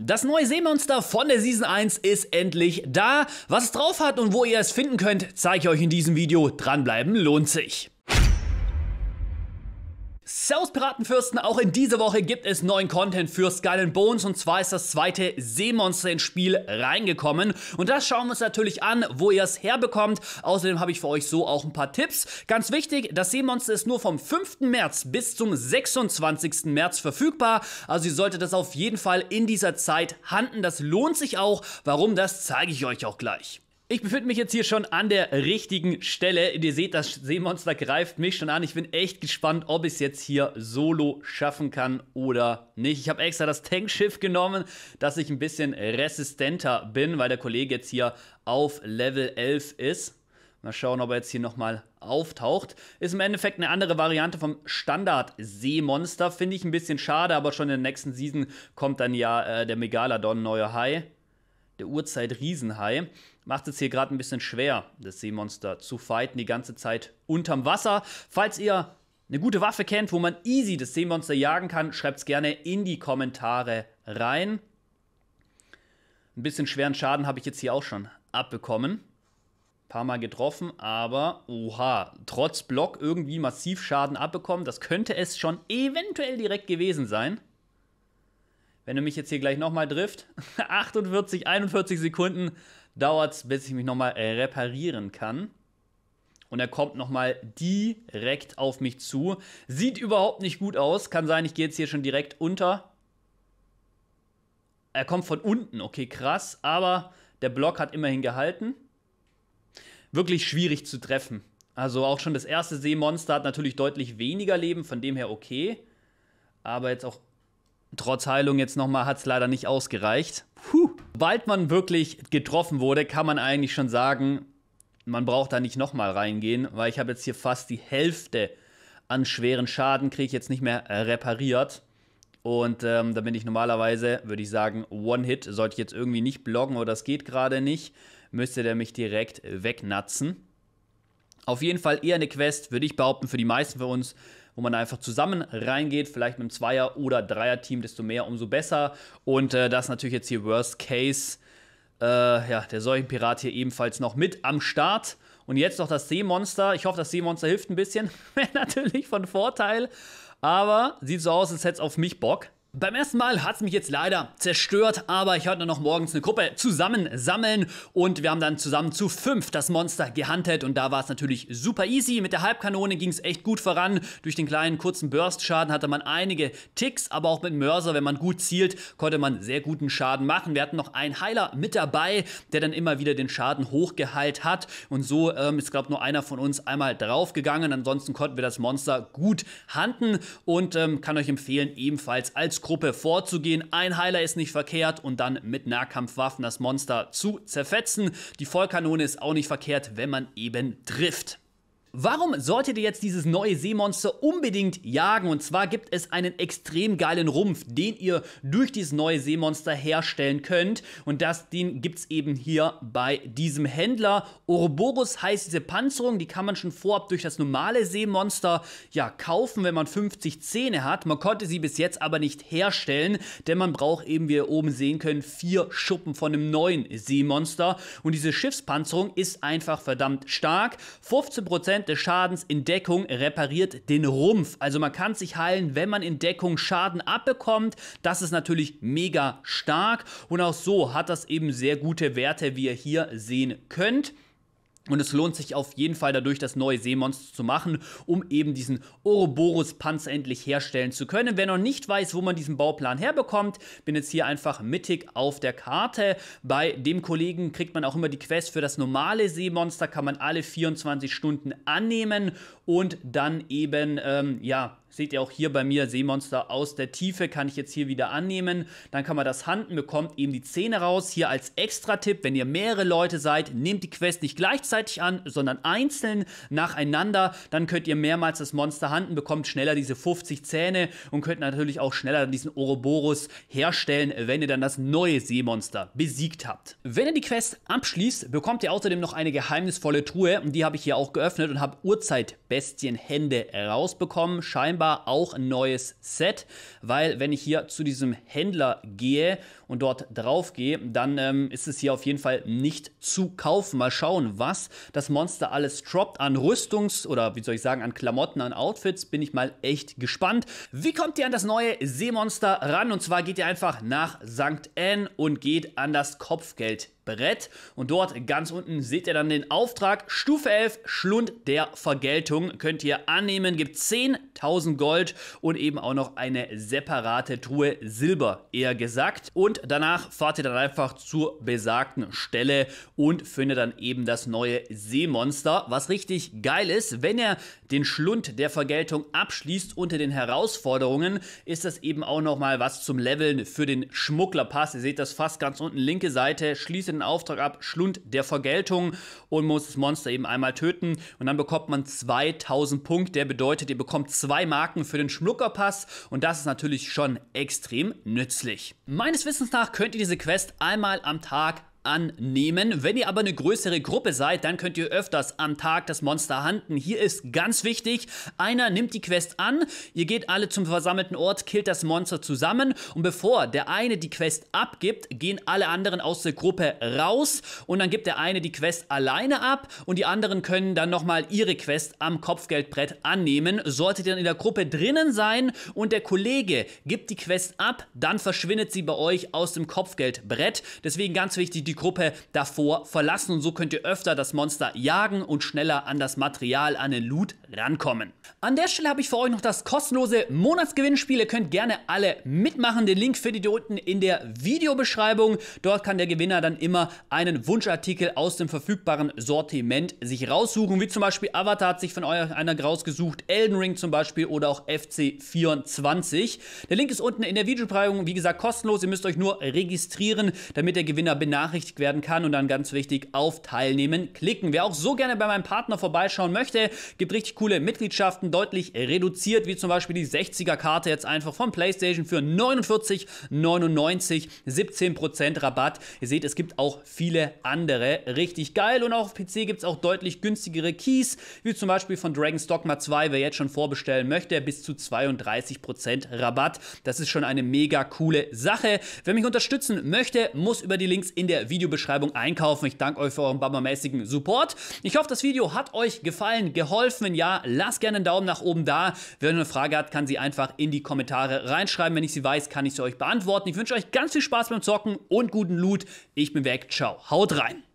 Das neue Seemonster von der Season 1 ist endlich da. Was es drauf hat und wo ihr es finden könnt, zeige ich euch in diesem Video. Dranbleiben lohnt sich. Servus Piratenfürsten, auch in dieser Woche gibt es neuen Content für Skull Bones und zwar ist das zweite Seemonster ins Spiel reingekommen und das schauen wir uns natürlich an, wo ihr es herbekommt. Außerdem habe ich für euch so auch ein paar Tipps. Ganz wichtig, das Seemonster ist nur vom 5. März bis zum 26. März verfügbar, also ihr solltet das auf jeden Fall in dieser Zeit handeln. das lohnt sich auch. Warum, das zeige ich euch auch gleich. Ich befinde mich jetzt hier schon an der richtigen Stelle. Ihr seht, das Seemonster greift mich schon an. Ich bin echt gespannt, ob ich es jetzt hier solo schaffen kann oder nicht. Ich habe extra das Tankschiff genommen, dass ich ein bisschen resistenter bin, weil der Kollege jetzt hier auf Level 11 ist. Mal schauen, ob er jetzt hier nochmal auftaucht. Ist im Endeffekt eine andere Variante vom Standard-Seemonster. Finde ich ein bisschen schade, aber schon in der nächsten Season kommt dann ja äh, der Megalodon neuer High der Urzeit Riesenhai, macht es hier gerade ein bisschen schwer, das Seemonster zu fighten, die ganze Zeit unterm Wasser. Falls ihr eine gute Waffe kennt, wo man easy das Seemonster jagen kann, schreibt es gerne in die Kommentare rein. Ein bisschen schweren Schaden habe ich jetzt hier auch schon abbekommen. Ein paar Mal getroffen, aber oha, trotz Block irgendwie massiv Schaden abbekommen. Das könnte es schon eventuell direkt gewesen sein. Wenn er mich jetzt hier gleich nochmal trifft, 48, 41 Sekunden dauert es, bis ich mich nochmal äh, reparieren kann. Und er kommt nochmal direkt auf mich zu. Sieht überhaupt nicht gut aus. Kann sein, ich gehe jetzt hier schon direkt unter. Er kommt von unten. Okay, krass. Aber der Block hat immerhin gehalten. Wirklich schwierig zu treffen. Also auch schon das erste Seemonster hat natürlich deutlich weniger Leben. Von dem her okay. Aber jetzt auch Trotz Heilung jetzt nochmal hat es leider nicht ausgereicht. Puh. Sobald man wirklich getroffen wurde, kann man eigentlich schon sagen, man braucht da nicht nochmal reingehen, weil ich habe jetzt hier fast die Hälfte an schweren Schaden, kriege ich jetzt nicht mehr äh, repariert. Und ähm, da bin ich normalerweise, würde ich sagen, One-Hit. Sollte ich jetzt irgendwie nicht bloggen oder das geht gerade nicht, müsste der mich direkt äh, wegnatzen. Auf jeden Fall eher eine Quest, würde ich behaupten, für die meisten von uns, wo man einfach zusammen reingeht, vielleicht mit einem Zweier- oder Dreier-Team, desto mehr, umso besser. Und äh, das ist natürlich jetzt hier Worst Case. Äh, ja, der Seuchenpirat hier ebenfalls noch mit am Start. Und jetzt noch das Seemonster. Ich hoffe, das Seemonster hilft ein bisschen. Wäre natürlich von Vorteil. Aber sieht so aus, als hätte es auf mich Bock. Beim ersten Mal hat es mich jetzt leider zerstört, aber ich hatte noch morgens eine Gruppe zusammen sammeln und wir haben dann zusammen zu fünf das Monster gehuntet und da war es natürlich super easy. Mit der Halbkanone ging es echt gut voran. Durch den kleinen kurzen Burst-Schaden hatte man einige Ticks, aber auch mit Mörser, wenn man gut zielt, konnte man sehr guten Schaden machen. Wir hatten noch einen Heiler mit dabei, der dann immer wieder den Schaden hochgeheilt hat und so ähm, ist, glaube nur einer von uns einmal draufgegangen. Ansonsten konnten wir das Monster gut hunten und ähm, kann euch empfehlen, ebenfalls als Gruppe vorzugehen. Ein Heiler ist nicht verkehrt und dann mit Nahkampfwaffen das Monster zu zerfetzen. Die Vollkanone ist auch nicht verkehrt, wenn man eben trifft. Warum solltet ihr jetzt dieses neue Seemonster unbedingt jagen? Und zwar gibt es einen extrem geilen Rumpf, den ihr durch dieses neue Seemonster herstellen könnt. Und das, den gibt es eben hier bei diesem Händler. Ouroboros heißt diese Panzerung, die kann man schon vorab durch das normale Seemonster ja kaufen, wenn man 50 Zähne hat. Man konnte sie bis jetzt aber nicht herstellen, denn man braucht eben, wie ihr oben sehen könnt, vier Schuppen von einem neuen Seemonster. Und diese Schiffspanzerung ist einfach verdammt stark. 15% des Schadens in Deckung repariert den Rumpf. Also man kann sich heilen, wenn man in Deckung Schaden abbekommt. Das ist natürlich mega stark und auch so hat das eben sehr gute Werte, wie ihr hier sehen könnt. Und es lohnt sich auf jeden Fall dadurch, das neue Seemonster zu machen, um eben diesen Ouroboros-Panzer endlich herstellen zu können. Wer noch nicht weiß, wo man diesen Bauplan herbekommt, bin jetzt hier einfach mittig auf der Karte. Bei dem Kollegen kriegt man auch immer die Quest für das normale Seemonster, kann man alle 24 Stunden annehmen und dann eben, ähm, ja, Seht ihr auch hier bei mir Seemonster aus der Tiefe, kann ich jetzt hier wieder annehmen. Dann kann man das handen, bekommt eben die Zähne raus. Hier als Extra-Tipp, wenn ihr mehrere Leute seid, nehmt die Quest nicht gleichzeitig an, sondern einzeln nacheinander. Dann könnt ihr mehrmals das Monster handen, bekommt schneller diese 50 Zähne und könnt natürlich auch schneller diesen Ouroboros herstellen, wenn ihr dann das neue Seemonster besiegt habt. Wenn ihr die Quest abschließt, bekommt ihr außerdem noch eine geheimnisvolle Truhe und die habe ich hier auch geöffnet und habe Urzeitbestienhände rausbekommen. Scheinbar Januar auch ein neues Set, weil wenn ich hier zu diesem Händler gehe und dort drauf gehe, dann ähm, ist es hier auf jeden Fall nicht zu kaufen. Mal schauen, was das Monster alles droppt an Rüstungs- oder wie soll ich sagen, an Klamotten, an Outfits. Bin ich mal echt gespannt. Wie kommt ihr an das neue Seemonster ran? Und zwar geht ihr einfach nach St. Anne und geht an das Kopfgeld. Brett. Und dort ganz unten seht ihr dann den Auftrag Stufe 11 Schlund der Vergeltung. Könnt ihr annehmen, gibt 10.000 Gold und eben auch noch eine separate Truhe Silber, eher gesagt. Und danach fahrt ihr dann einfach zur besagten Stelle und findet dann eben das neue Seemonster, was richtig geil ist. Wenn ihr den Schlund der Vergeltung abschließt unter den Herausforderungen, ist das eben auch nochmal was zum Leveln für den Schmugglerpass. Ihr seht das fast ganz unten, linke Seite, schließt den Auftrag ab, Schlund der Vergeltung und muss das Monster eben einmal töten. Und dann bekommt man 2000 Punkte. Der bedeutet, ihr bekommt zwei Marken für den Schmugglerpass und das ist natürlich schon extrem nützlich. Meines Wissens Leistungsnach könnt ihr diese Quest einmal am Tag annehmen. Wenn ihr aber eine größere Gruppe seid, dann könnt ihr öfters am Tag das Monster handen. Hier ist ganz wichtig, einer nimmt die Quest an, ihr geht alle zum versammelten Ort, killt das Monster zusammen und bevor der eine die Quest abgibt, gehen alle anderen aus der Gruppe raus und dann gibt der eine die Quest alleine ab und die anderen können dann nochmal ihre Quest am Kopfgeldbrett annehmen. Solltet ihr dann in der Gruppe drinnen sein und der Kollege gibt die Quest ab, dann verschwindet sie bei euch aus dem Kopfgeldbrett. Deswegen ganz wichtig, die Gruppe davor verlassen und so könnt ihr öfter das Monster jagen und schneller an das Material, an den Loot rankommen. An der Stelle habe ich für euch noch das kostenlose Monatsgewinnspiel. Ihr könnt gerne alle mitmachen. Den Link findet ihr unten in der Videobeschreibung. Dort kann der Gewinner dann immer einen Wunschartikel aus dem verfügbaren Sortiment sich raussuchen, wie zum Beispiel Avatar hat sich von euch einer rausgesucht, Elden Ring zum Beispiel oder auch FC24. Der Link ist unten in der Videobeschreibung, wie gesagt, kostenlos. Ihr müsst euch nur registrieren, damit der Gewinner benachrichtigt werden kann und dann ganz wichtig auf Teilnehmen klicken. Wer auch so gerne bei meinem Partner vorbeischauen möchte, gibt richtig coole Mitgliedschaften deutlich reduziert, wie zum Beispiel die 60er-Karte jetzt einfach von PlayStation für 49,99, 17% Rabatt. Ihr seht, es gibt auch viele andere richtig geil und auch auf PC gibt es auch deutlich günstigere Keys, wie zum Beispiel von Dragon's Dogma 2, wer jetzt schon vorbestellen möchte, bis zu 32% Rabatt. Das ist schon eine mega coole Sache. Wer mich unterstützen möchte, muss über die Links in der Videobeschreibung einkaufen. Ich danke euch für euren bammermäßigen Support. Ich hoffe, das Video hat euch gefallen, geholfen. Wenn ja, da. Lasst gerne einen Daumen nach oben da. Wer eine Frage hat, kann sie einfach in die Kommentare reinschreiben. Wenn ich sie weiß, kann ich sie euch beantworten. Ich wünsche euch ganz viel Spaß beim Zocken und guten Loot. Ich bin weg. Ciao. Haut rein.